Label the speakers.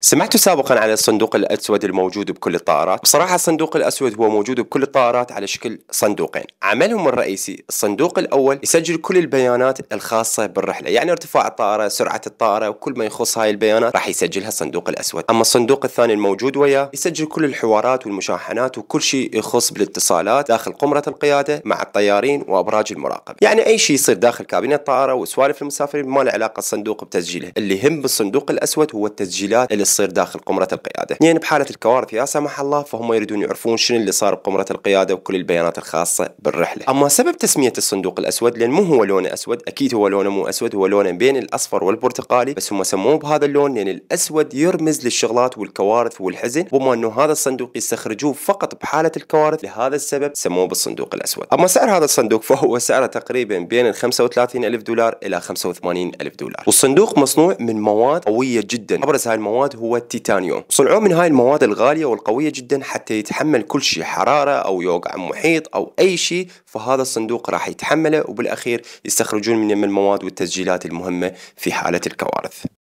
Speaker 1: سمعت سابقا عن الصندوق الاسود الموجود بكل الطائرات بصراحه الصندوق الاسود هو موجود بكل الطائرات على شكل صندوقين عملهم الرئيسي الصندوق الاول يسجل كل البيانات الخاصه بالرحله يعني ارتفاع الطائره سرعه الطائره وكل ما يخص هاي البيانات راح يسجلها الصندوق الاسود اما الصندوق الثاني الموجود وياه يسجل كل الحوارات والمشاحنات وكل شيء يخص بالاتصالات داخل قمره القياده مع الطيارين وابراج المراقبه يعني اي شيء يصير داخل كابينه الطائره وسوالف المسافرين ما له علاقه الصندوق بتسجيله اللي يهم بالصندوق الاسود هو التسجيلات اللي يصير داخل قمرة القيادة اثنين يعني بحالة الكوارث يا سمح الله فهم يريدون يعرفون شنو اللي صار بقمرة القيادة وكل البيانات الخاصة بالرحلة اما سبب تسمية الصندوق الاسود لان مو هو لونه اسود اكيد هو لونه مو اسود هو لونه بين الاصفر والبرتقالي بس هم سموه بهذا اللون لان يعني الاسود يرمز للشغلات والكوارث والحزن وما انه هذا الصندوق يستخرجوه فقط بحالة الكوارث لهذا السبب سموه بالصندوق الاسود اما سعر هذا الصندوق فهو سعره تقريبا بين ال 35 الف دولار الى 85 الف دولار والصندوق مصنوع من مواد قوية جدا ابرز هاي المواد هو التيتانيوم صنعوه من هاي المواد الغالية والقوية جدا حتى يتحمل كل شيء حرارة أو يوقع محيط أو أي شيء فهذا الصندوق راح يتحمله وبالأخير يستخرجون منه المواد والتسجيلات المهمة في حالة الكوارث